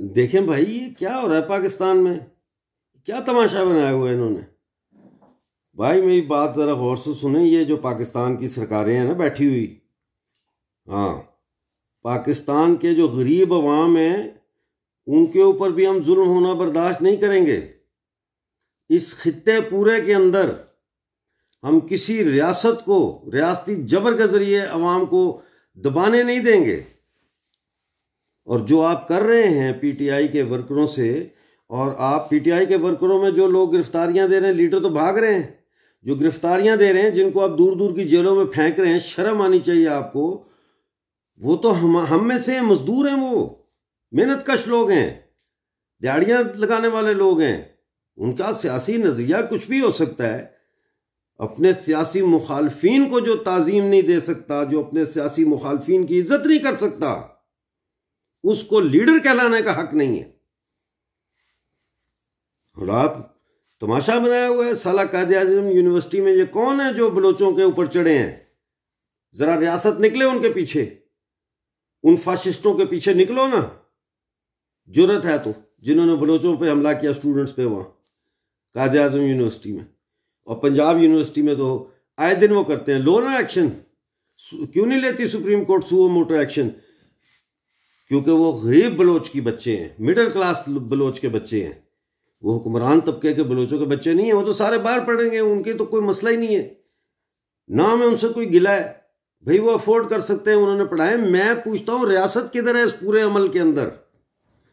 देखें भाई ये क्या हो रहा है पाकिस्तान में क्या तमाशा बनाया हुआ है इन्होंने भाई मेरी बात ज़रा गौर से सुने ये जो पाकिस्तान की सरकारें हैं ना बैठी हुई हाँ पाकिस्तान के जो गरीब अवाम हैं उनके ऊपर भी हम जुल्म होना बर्दाश्त नहीं करेंगे इस खत्े पूरे के अंदर हम किसी रियासत को रियाती जबर के ज़रिए अवाम को दबाने नहीं देंगे और जो आप कर रहे हैं पीटीआई के वर्करों से और आप पीटीआई के वर्करों में जो लोग गिरफ्तारियां दे रहे हैं लीडर तो भाग रहे हैं जो गिरफ्तारियां दे रहे हैं जिनको आप दूर दूर की जेलों में फेंक रहे हैं शर्म आनी चाहिए आपको वो तो हम हम में से मजदूर हैं वो मेहनत कश लोग हैं दिहाड़ियाँ लगाने वाले लोग हैं उनका सियासी नज़रिया कुछ भी हो सकता है अपने सियासी मुखालफी को जो ताज़ीम नहीं दे सकता जो अपने सियासी मुखालफी की इज्जत नहीं कर सकता उसको लीडर कहलाने का हक नहीं है और आप तमाशा बनाया हुआ है साला कायद आजम यूनिवर्सिटी में ये कौन है जो बलोचों के ऊपर चढ़े हैं जरा रियासत निकले उनके पीछे उन फासिस्टों के पीछे निकलो ना जरूरत है तो जिन्होंने बलोचों पे हमला किया स्टूडेंट्स पे वहां कायद आजम यूनिवर्सिटी में और पंजाब यूनिवर्सिटी में तो आए दिन वो करते हैं लो ना एक्शन क्यों नहीं लेती सुप्रीम कोर्ट सुओ एक्शन क्योंकि वो गरीब बलोच की बच्चे हैं मिडिल क्लास बलोच के बच्चे हैं वो हुक्मरान तबके के बलोचों के बच्चे नहीं हैं वो तो सारे बाहर पढ़ेंगे उनके तो कोई मसला ही नहीं है ना हमें उनसे कोई गिला है भाई वो अफोर्ड कर सकते हैं उन्होंने पढ़ाए मैं पूछता हूँ रियासत किधर है इस पूरे अमल के अंदर